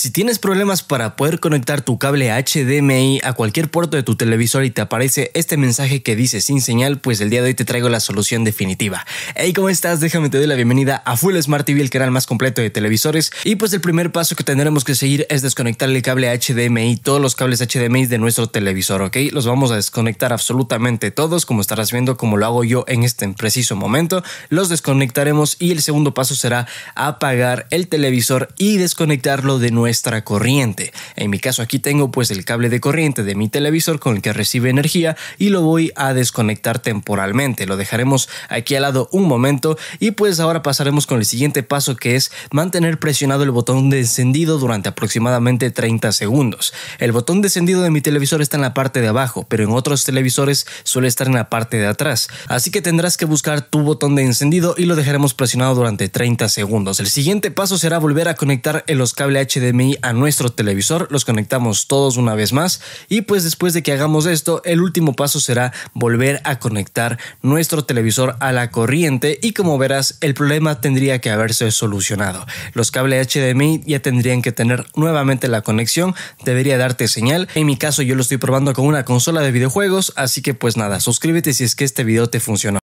Si tienes problemas para poder conectar tu cable HDMI a cualquier puerto de tu televisor y te aparece este mensaje que dice sin señal, pues el día de hoy te traigo la solución definitiva. Hey, ¿cómo estás? Déjame te doy la bienvenida a Full Smart TV, el canal más completo de televisores. Y pues el primer paso que tendremos que seguir es desconectar el cable HDMI, todos los cables HDMI de nuestro televisor, ¿ok? Los vamos a desconectar absolutamente todos, como estarás viendo, como lo hago yo en este preciso momento. Los desconectaremos y el segundo paso será apagar el televisor y desconectarlo de nuevo nuestra corriente. En mi caso aquí tengo pues el cable de corriente de mi televisor con el que recibe energía y lo voy a desconectar temporalmente. Lo dejaremos aquí al lado un momento y pues ahora pasaremos con el siguiente paso que es mantener presionado el botón de encendido durante aproximadamente 30 segundos. El botón de encendido de mi televisor está en la parte de abajo, pero en otros televisores suele estar en la parte de atrás. Así que tendrás que buscar tu botón de encendido y lo dejaremos presionado durante 30 segundos. El siguiente paso será volver a conectar los cables HDMI a nuestro televisor, los conectamos todos una vez más y pues después de que hagamos esto, el último paso será volver a conectar nuestro televisor a la corriente y como verás, el problema tendría que haberse solucionado. Los cables HDMI ya tendrían que tener nuevamente la conexión, debería darte señal. En mi caso yo lo estoy probando con una consola de videojuegos, así que pues nada, suscríbete si es que este video te funcionó.